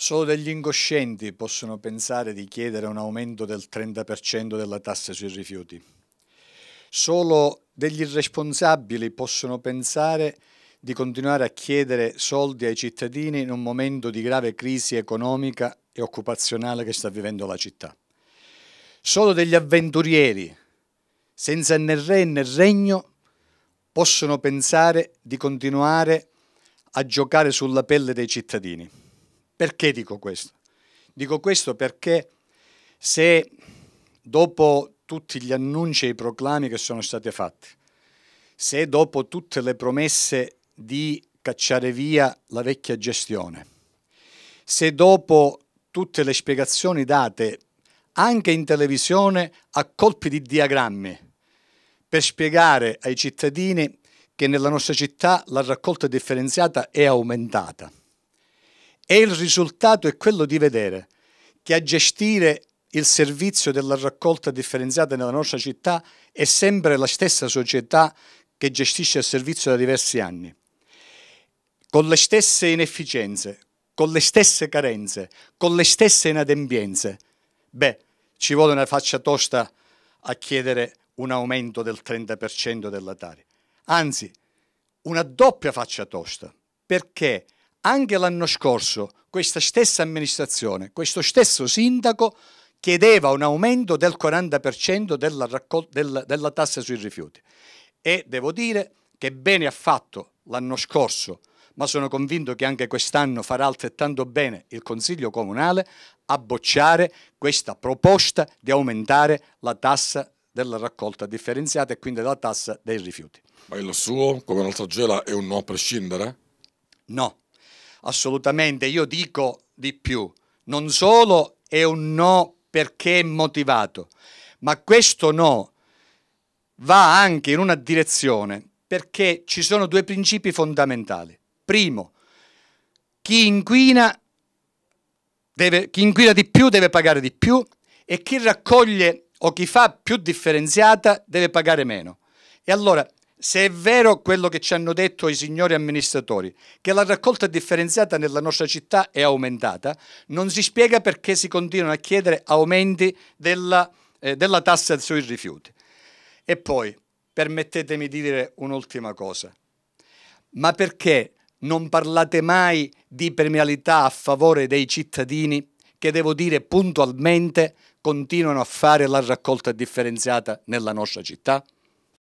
Solo degli incoscienti possono pensare di chiedere un aumento del 30% della tassa sui rifiuti. Solo degli irresponsabili possono pensare di continuare a chiedere soldi ai cittadini in un momento di grave crisi economica e occupazionale che sta vivendo la città. Solo degli avventurieri, senza né re né regno, possono pensare di continuare a giocare sulla pelle dei cittadini. Perché dico questo? Dico questo perché se dopo tutti gli annunci e i proclami che sono stati fatti, se dopo tutte le promesse di cacciare via la vecchia gestione, se dopo tutte le spiegazioni date anche in televisione a colpi di diagrammi per spiegare ai cittadini che nella nostra città la raccolta differenziata è aumentata, e il risultato è quello di vedere che a gestire il servizio della raccolta differenziata nella nostra città è sempre la stessa società che gestisce il servizio da diversi anni, con le stesse inefficienze, con le stesse carenze, con le stesse inadempienze. Beh, ci vuole una faccia tosta a chiedere un aumento del 30% della Tari. Anzi, una doppia faccia tosta, perché anche l'anno scorso questa stessa amministrazione, questo stesso sindaco chiedeva un aumento del 40% della, raccol- del, della tassa sui rifiuti e devo dire che bene ha fatto l'anno scorso, ma sono convinto che anche quest'anno farà altrettanto bene il Consiglio Comunale a bocciare questa proposta di aumentare la tassa della raccolta differenziata e quindi la tassa dei rifiuti. Ma il suo, come l'altra gela, è un no a prescindere? No, Assolutamente, io dico di più, non solo è un no perché è motivato, ma questo no va anche in una direzione perché ci sono due principi fondamentali. Primo, chi inquina, deve, chi inquina di più deve pagare di più e chi raccoglie o chi fa più differenziata deve pagare meno. E allora se è vero quello che ci hanno detto i signori amministratori, che la raccolta differenziata nella nostra città è aumentata, non si spiega perché si continuano a chiedere aumenti della, eh, della tassa sui rifiuti. E poi, permettetemi di dire un'ultima cosa, ma perché non parlate mai di premialità a favore dei cittadini che, devo dire, puntualmente continuano a fare la raccolta differenziata nella nostra città?